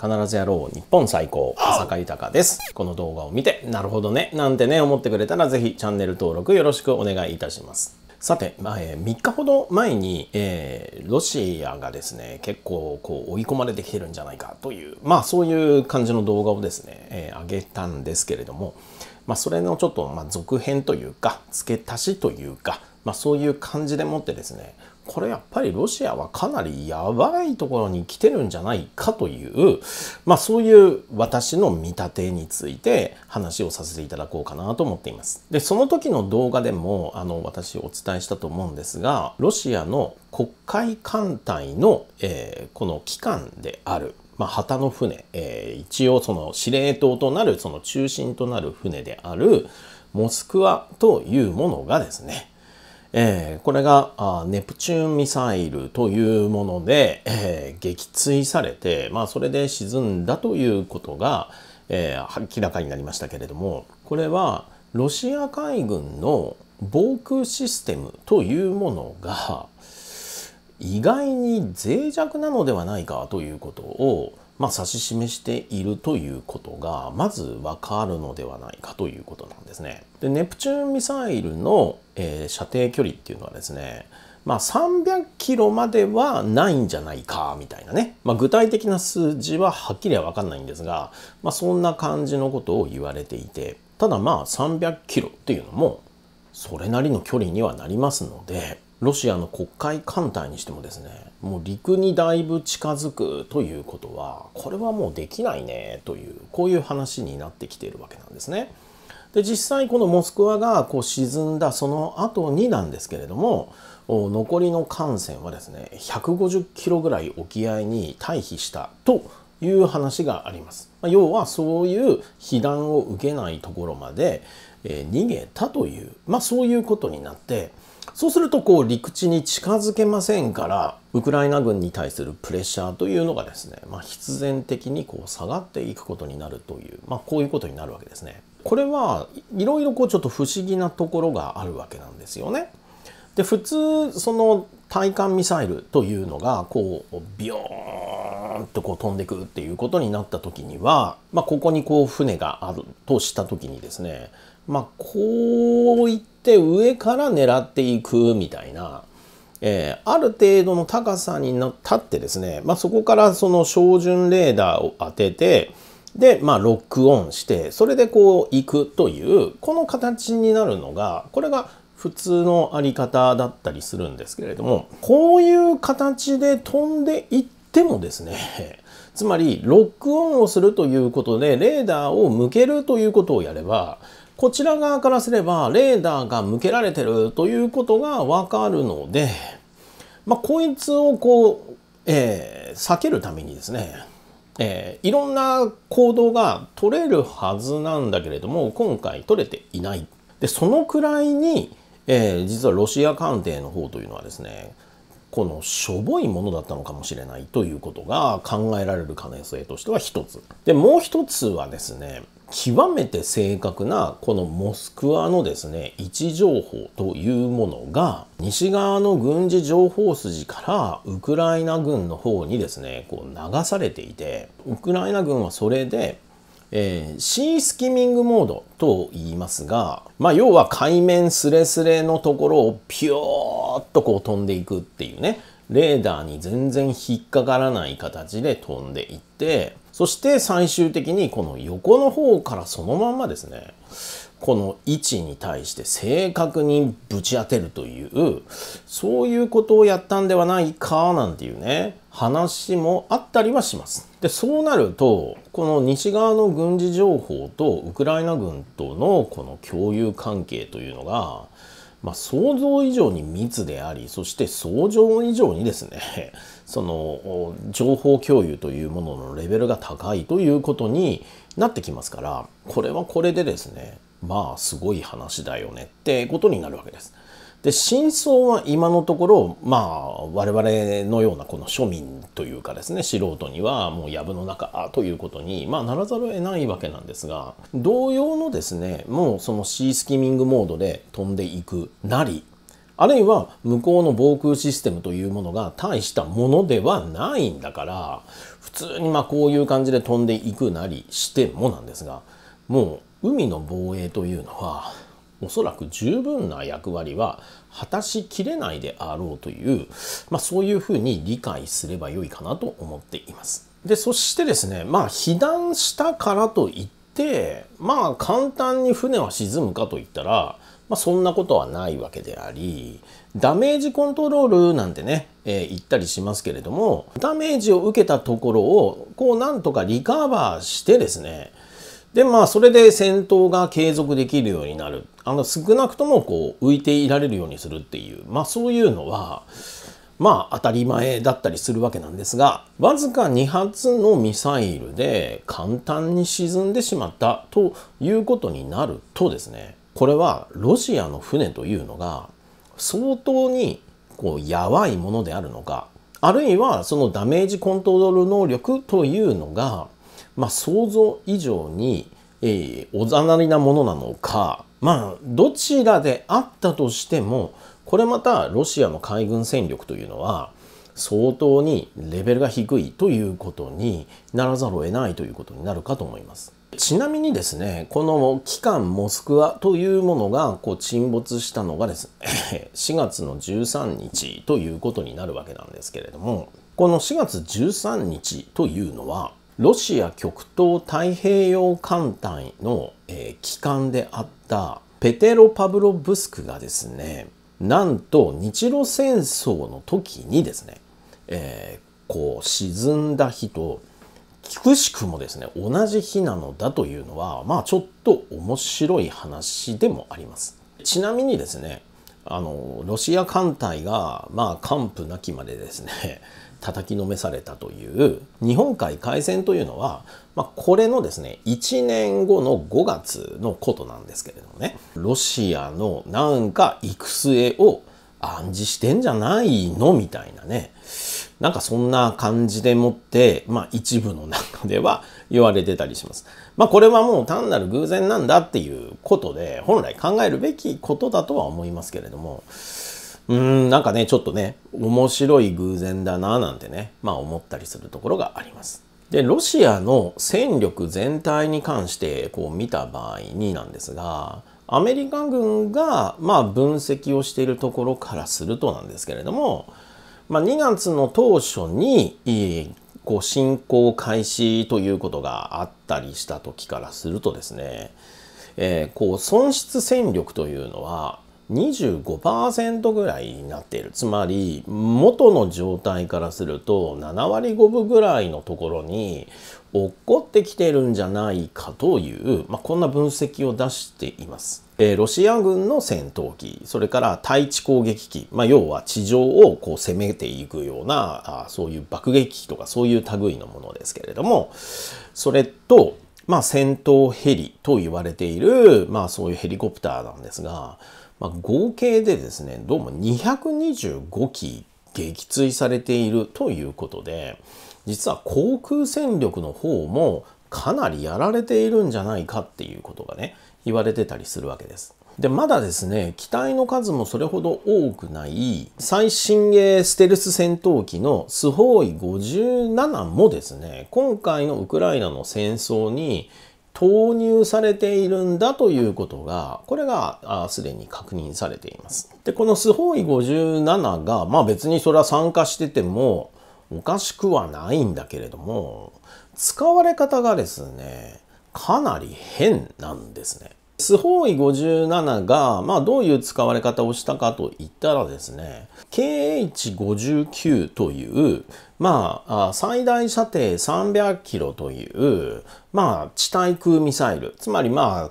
必ずやろう日本最高浅香豊ですこの動画を見てなるほどねなんてね思ってくれたらぜひチャンネル登録よろしくお願いいたしますさて、まあえー、3日ほど前に、えー、ロシアがですね、結構こう追い込まれてきてるんじゃないかという、まあそういう感じの動画をですね、えー、上げたんですけれども、まあそれのちょっと、まあ、続編というか、付け足しというか、まあそういう感じでもってですね、これやっぱりロシアはかなりやばいところに来てるんじゃないかという、まあそういう私の見立てについて話をさせていただこうかなと思っています。で、その時の動画でも、あの、私お伝えしたと思うんですが、ロシアの国会艦隊の、えー、この機関である、まあ、旗の船、えー、一応その司令塔となる、その中心となる船である、モスクワというものがですね、えー、これがあネプチューンミサイルというもので、えー、撃墜されて、まあ、それで沈んだということが、えー、明らかになりましたけれどもこれはロシア海軍の防空システムというものが意外に脆弱なのではないかということをまあ、指し示しているということが、まずわかるのではないかということなんですね。で、ネプチューンミサイルの、えー、射程距離っていうのはですね、まあ、300キロまではないんじゃないか、みたいなね。まあ、具体的な数字ははっきりはわかんないんですが、まあ、そんな感じのことを言われていて、ただまあ、300キロっていうのも、それなりの距離にはなりますので、ロシアの黒海艦隊にしてもですねもう陸にだいぶ近づくということはこれはもうできないねというこういう話になってきているわけなんですね。で実際この「モスクワ」がこう沈んだその後になんですけれども残りの艦船はですね150キロぐらい沖合に退避したという話があります。要はそういう被弾を受けないところまで、逃げたという、まあ、そういうことになって。そうするとこう陸地に近づけませんからウクライナ軍に対するプレッシャーというのがですね、まあ、必然的にこう下がっていくことになるという、まあ、こういうことになるわけですね。これはいろいろこうちょっと不思議なところがあるわけなんですよね。で普通その対艦ミサイルというのがこうビヨーンとこう飛んでくっていうことになった時には、まあ、ここにこう船があるとした時にですねまあ、こういって上から狙っていくみたいな、えー、ある程度の高さに立ってですね、まあ、そこからその照準レーダーを当てて、で、まあ、ロックオンして、それでこう行くという、この形になるのが、これが普通のあり方だったりするんですけれども、こういう形で飛んでいってもですね、つまりロックオンをするということでレーダーを向けるということをやればこちら側からすればレーダーが向けられてるということがわかるので、まあ、こいつをこう、えー、避けるためにですね、えー、いろんな行動が取れるはずなんだけれども今回取れていない。でそのくらいに、えー、実はロシア艦艇の方というのはですねこのしょぼいものだったのかもしれないということが考えられる可能性としては一つ。でもう一つはですね極めて正確なこのモスクワのですね位置情報というものが西側の軍事情報筋からウクライナ軍の方にですねこう流されていてウクライナ軍はそれで、えー、シースキミングモードと言いますが、まあ、要は海面すれすれのところをピューッとこう飛んでいくっていうねレーダーに全然引っかからない形で飛んでいってそして最終的にこの横の方からそのまんまですね、この位置に対して正確にぶち当てるという、そういうことをやったんではないか、なんていうね、話もあったりはします。で、そうなると、この西側の軍事情報とウクライナ軍とのこの共有関係というのが、まあ、想像以上に密であり、そして想像以上にですね、その情報共有というもののレベルが高いということになってきますからこれはこれでですねまあすごい話だよねってことになるわけです。で真相は今のところまあ我々のようなこの庶民というかですね素人にはもう藪の中ということに、まあ、ならざるを得ないわけなんですが同様のですねもうそのシースキミングモードで飛んでいくなりあるいは向こうの防空システムというものが大したものではないんだから普通にまあこういう感じで飛んでいくなりしてもなんですがもう海の防衛というのはおそらく十分な役割は果たしきれないであろうという、まあ、そういうふうに理解すればよいかなと思っています。でそしてですねまあ被弾したからといってまあ簡単に船は沈むかといったらまあ、そんなことはないわけであり、ダメージコントロールなんてね、えー、言ったりしますけれども、ダメージを受けたところを、こうなんとかリカバーしてですね、で、まあ、それで戦闘が継続できるようになる。あの、少なくともこう、浮いていられるようにするっていう、まあ、そういうのは、まあ、当たり前だったりするわけなんですが、わずか2発のミサイルで簡単に沈んでしまったということになるとですね、これはロシアの船というのが相当にこうやわいものであるのかあるいはそのダメージコントロール能力というのが、まあ、想像以上に、えー、おざなりなものなのかまあどちらであったとしてもこれまたロシアの海軍戦力というのは相当にレベルが低いということにならざるを得ないということになるかと思います。ちなみにですね、この機関モスクワというものがこう沈没したのがですね、4 月の13日ということになるわけなんですけれども、この4月13日というのは、ロシア極東太平洋艦隊の、えー、機関であったペテロ・パブロブスクがですね、なんと日露戦争の時にですね、えー、こう沈んだ日とくしくもですね、同じ日なのだというのは、まあちょっと面白い話でもあります。ちなみにですね、あの、ロシア艦隊が、まあ完膚なきまでですね、叩きのめされたという日本海海戦というのは、まあ、これのですね1年後の5月のことなんですけれどもねロシアのなんか行く末を暗示してんじゃないのみたいなねなんかそんな感じでもって、まあ一部の中では言われてたりします。まあこれはもう単なる偶然なんだっていうことで、本来考えるべきことだとは思いますけれども、うーん、なんかね、ちょっとね、面白い偶然だななんてね、まあ思ったりするところがあります。で、ロシアの戦力全体に関してこう見た場合になんですが、アメリカ軍がまあ分析をしているところからするとなんですけれども、まあ、2月の当初に、こう進行開始ということがあったりした時からするとですね、えー、こう損失戦力というのは25%ぐらいになっているつまり元の状態からすると7割5分ぐらいのところに落っこってきてるんじゃないかという、まあ、こんな分析を出しています。えー、ロシア軍の戦闘機それから対地攻撃機、まあ、要は地上をこう攻めていくようなあそういう爆撃機とかそういう類のものですけれどもそれと、まあ、戦闘ヘリと言われている、まあ、そういうヘリコプターなんですがまあ、合計でですね、どうも225機撃墜されているということで、実は航空戦力の方もかなりやられているんじゃないかっていうことがね、言われてたりするわけです。で、まだですね、機体の数もそれほど多くない最新鋭ステルス戦闘機のスホーイ57もですね、今回のウクライナの戦争に投入されているんだということが、これがすでに確認されています。で、このスホーイ57が、まあ別にそれは参加しててもおかしくはないんだけれども、使われ方がですね、かなり変なんですね。スホーイ57が、まあ、どういう使われ方をしたかといったらですね、KH59 という、まあ、最大射程300キロという、まあ、地対空ミサイル、つまりまあ、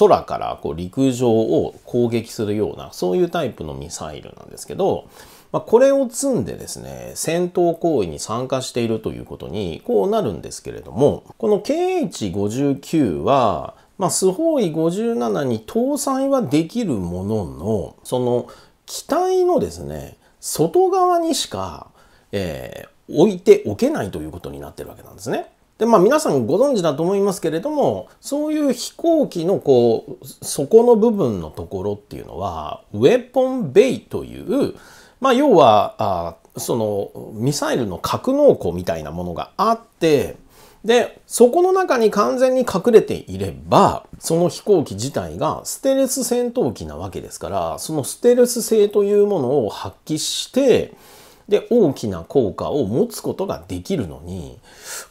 空からこう陸上を攻撃するような、そういうタイプのミサイルなんですけど、まあ、これを積んでですね、戦闘行為に参加しているということに、こうなるんですけれども、この KH59 は、まあ、スホーイ57に搭載はできるものの、その機体のですね、外側にしか、えー、置いておけないということになってるわけなんですね。で、まあ皆さんご存知だと思いますけれども、そういう飛行機のこう、底の部分のところっていうのは、ウェポンベイという、まあ要は、あそのミサイルの格納庫みたいなものがあって、で、そこの中に完全に隠れていれば、その飛行機自体がステルス戦闘機なわけですから、そのステルス性というものを発揮して、で、大きな効果を持つことができるのに、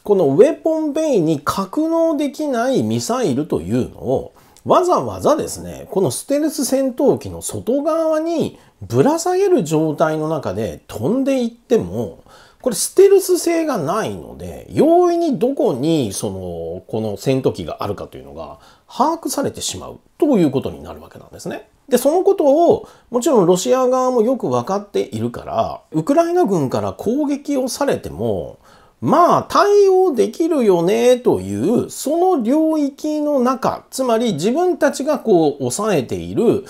このウェポンベイに格納できないミサイルというのを、わざわざですね、このステルス戦闘機の外側にぶら下げる状態の中で飛んでいっても、これステルス性がないので、容易にどこにその、この戦闘機があるかというのが把握されてしまうということになるわけなんですね。で、そのことを、もちろんロシア側もよく分かっているから、ウクライナ軍から攻撃をされても、まあ対応できるよねというその領域の中つまり自分たちがこう抑えている、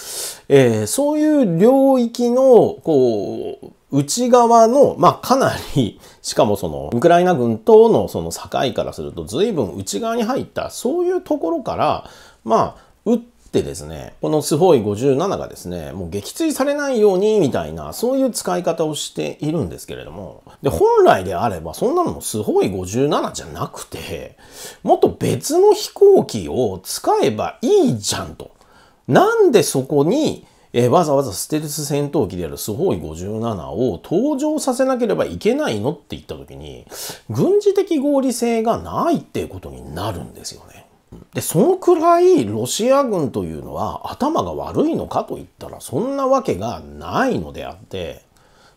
えー、そういう領域のこう内側の、まあ、かなり、しかもその、ウクライナ軍とのその境からすると、随分内側に入った、そういうところから、まあ、撃っってですね、このスホイ57がですね、もう撃墜されないようにみたいな、そういう使い方をしているんですけれども、で、本来であれば、そんなのもスホイ57じゃなくて、もっと別の飛行機を使えばいいじゃんと。なんでそこに、えー、わざわざステルス戦闘機であるスホイ57を登場させなければいけないのって言った時に、軍事的合理性がないっていうことになるんですよね。で、そのくらいロシア軍というのは頭が悪いのかといったらそんなわけがないのであって、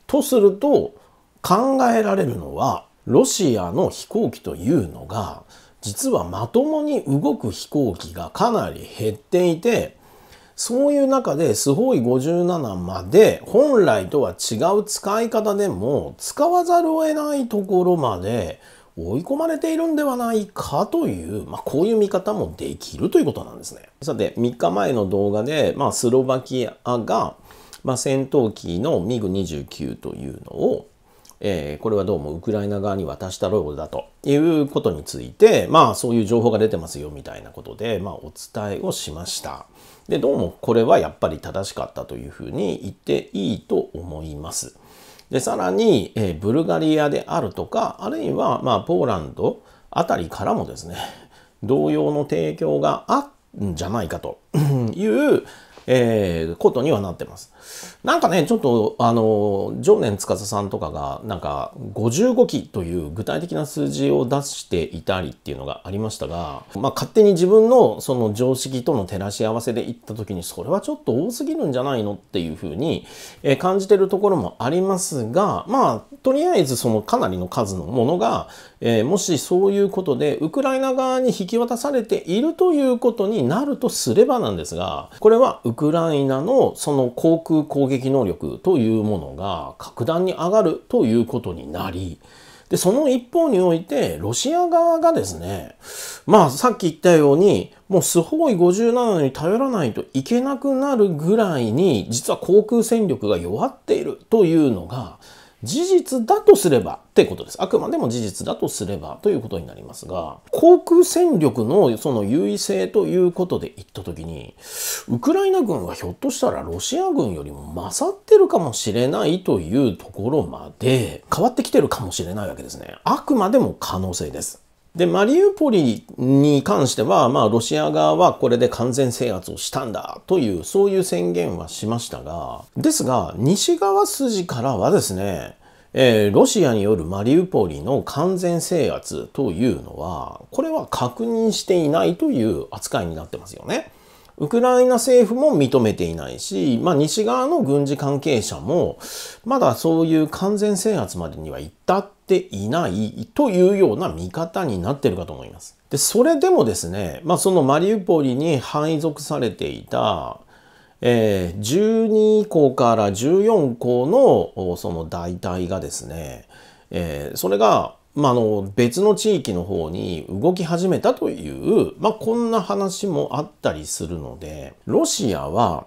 とすると考えられるのはロシアの飛行機というのが実はまともに動く飛行機がかなり減っていてそういう中でスホイ57まで本来とは違う使い方でも使わざるを得ないところまで追い込まれているんではないかという、まあ、こういう見方もできるということなんですね。さて、3日前の動画で、まあ、スロバキアが、まあ、戦闘機のミグ29というのを、えー、これはどうもウクライナ側に渡したようだということについて、まあそういう情報が出てますよみたいなことで、まあお伝えをしました。で、どうもこれはやっぱり正しかったというふうに言っていいと思います。で、さらに、えブルガリアであるとか、あるいは、まあ、ポーランドあたりからもですね、同様の提供があるんじゃないかという、えー、ことにはなってます。なんかね、ちょっと、あの、常年司さんとかが、なんか、55期という具体的な数字を出していたりっていうのがありましたが、まあ、勝手に自分のその常識との照らし合わせでいった時に、それはちょっと多すぎるんじゃないのっていうふうに、えー、感じてるところもありますが、まあ、とりあえずそのかなりの数のものが、えー、もしそういうことで、ウクライナ側に引き渡されているということになるとすればなんですが、これはウクライナのその航空攻撃能力というものが格段に上がるということになり、で、その一方において、ロシア側がですね、まあ、さっき言ったように、もうスホイ57に頼らないといけなくなるぐらいに、実は航空戦力が弱っているというのが、事実だとすればってことです。あくまでも事実だとすればということになりますが、航空戦力のその優位性ということで言ったときに、ウクライナ軍はひょっとしたらロシア軍よりも勝ってるかもしれないというところまで変わってきてるかもしれないわけですね。あくまでも可能性です。で、マリウポリに関しては、まあ、ロシア側はこれで完全制圧をしたんだという、そういう宣言はしましたが、ですが、西側筋からはですね、えー、ロシアによるマリウポリの完全制圧というのは、これは確認していないという扱いになってますよね。ウクライナ政府も認めていないし、まあ、西側の軍事関係者も、まだそういう完全制圧までには至っていないというような見方になってるかと思います。で、それでもですね、まあ、そのマリウポリに配属されていた、えー、12校から14校のその大隊がですね、えー、それがまあ、あの別の地域の方に動き始めたという、まあ、こんな話もあったりするのでロシアは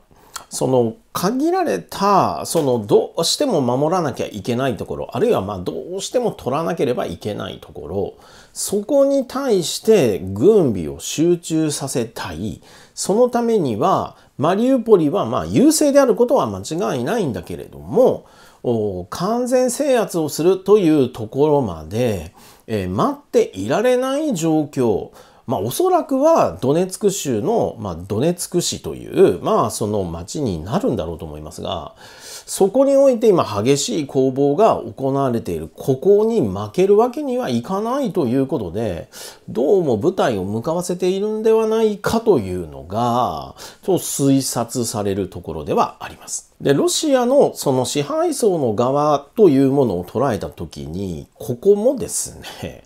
その限られたそのどうしても守らなきゃいけないところあるいはまどうしても取らなければいけないところそこに対して軍備を集中させたいそのためにはマリウポリはまあ優勢であることは間違いないんだけれども、完全制圧をするというところまで、えー、待っていられない状況、まあ、おそらくはドネツク州の、まあ、ドネツク市という、まあ、その町になるんだろうと思いますが、そこにおいて今激しい攻防が行われている。ここに負けるわけにはいかないということで、どうも舞台を向かわせているんではないかというのが、と推察されるところではあります。で、ロシアのその支配層の側というものを捉えたときに、ここもですね、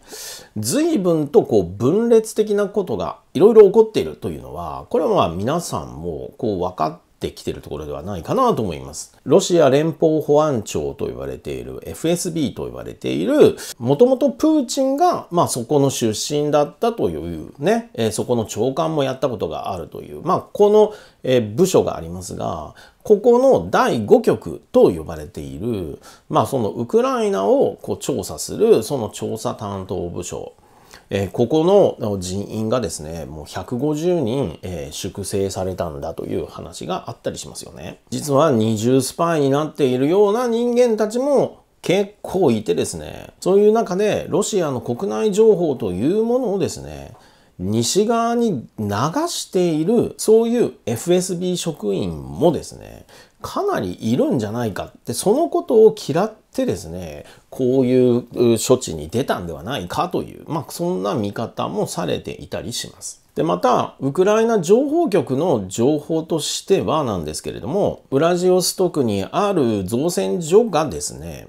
随分とこう分裂的なことがいろいろ起こっているというのは、これはまあ皆さんもこう分かっててきてるところではないかなと思います。ロシア連邦保安庁と言われている FSB と言われている、もともとプーチンが、まあそこの出身だったというね、えー、そこの長官もやったことがあるという、まあこの、えー、部署がありますが、ここの第5局と呼ばれている、まあそのウクライナをこう調査する、その調査担当部署えー、ここの人員がですね、もう150人、えー、粛清されたんだという話があったりしますよね。実は二重スパイになっているような人間たちも結構いてですね、そういう中でロシアの国内情報というものをですね、西側に流しているそういう FSB 職員もですねかなりいるんじゃないかってそのことを嫌っってですね、こういう処置に出たんではないかという、まあ、そんな見方もされていたりします。で、また、ウクライナ情報局の情報としてはなんですけれども、ウラジオストクにある造船所がですね、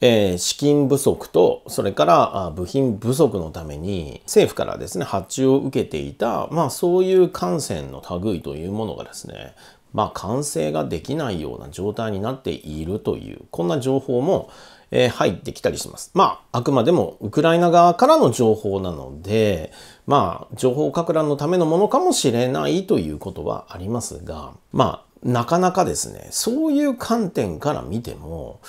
えー、資金不足と、それから部品不足のために、政府からですね、発注を受けていた、まあそういう艦船の類というものがですね、まあ、完成ができないような状態になっているという、こんな情報も、えー、入ってきたりします。まあ、あくまでもウクライナ側からの情報なので、まあ、情報拡乱のためのものかもしれないということはありますが、まあ、なかなかですね、そういう観点から見ても、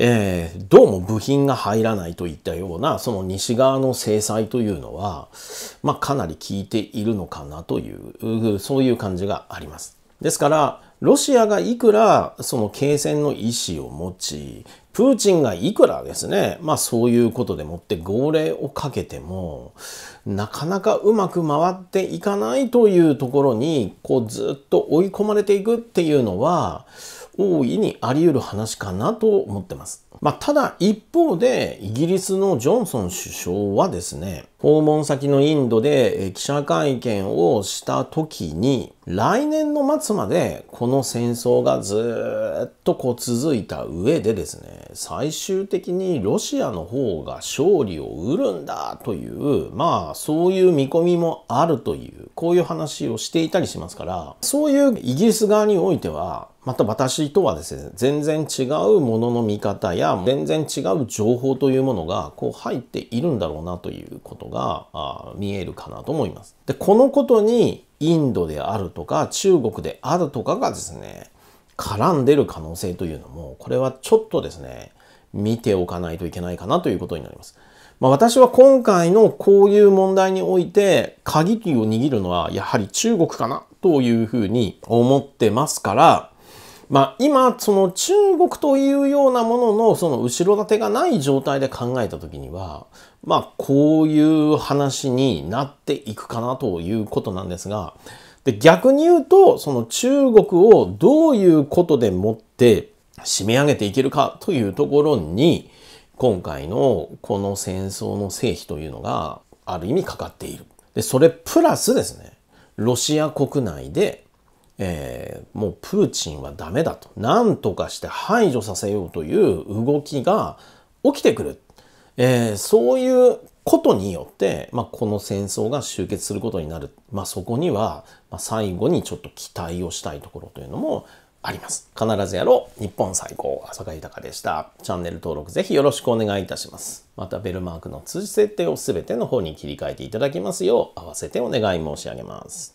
えー、どうも部品が入らないといったような、その西側の制裁というのは、まあ、かなり効いているのかなという、そういう感じがあります。ですから、ロシアがいくらその継戦の意思を持ち、プーチンがいくらですね、まあそういうことでもって号令をかけても、なかなかうまく回っていかないというところに、こうずっと追い込まれていくっていうのは、大いにあり得る話かなと思ってます。まあ、ただ一方で、イギリスのジョンソン首相はですね、訪問先のインドで記者会見をした時に、来年の末までこの戦争がずっとこう続いた上でですね、最終的にロシアの方が勝利を売るんだという、まあそういう見込みもあるという、こういう話をしていたりしますから、そういうイギリス側においては、また私とはですね、全然違うものの見方や、全然違う情報というものが、こう入っているんだろうなということが、見えるかなと思います。で、このことにインドであるとか中国であるとかがですね、絡んでる可能性というのも、これはちょっとですね、見ておかないといけないかなということになります。まあ、私は今回のこういう問題において、鍵を握るのはやはり中国かなというふうに思ってますから、まあ、今その中国というようなもののその後ろ盾がない状態で考えた時にはまあこういう話になっていくかなということなんですがで逆に言うとその中国をどういうことでもって締め上げていけるかというところに今回のこの戦争の成否というのがある意味かかっている。でそれプラスですねロシア国内でえー、もうプーチンはダメだと。なんとかして排除させようという動きが起きてくる。えー、そういうことによって、まあ、この戦争が終結することになる。まあ、そこには、まあ、最後にちょっと期待をしたいところというのもあります。必ずやろう。日本最高。浅香豊でした。チャンネル登録ぜひよろしくお願いいたします。またベルマークの通知設定をすべての方に切り替えていただきますよう、合わせてお願い申し上げます。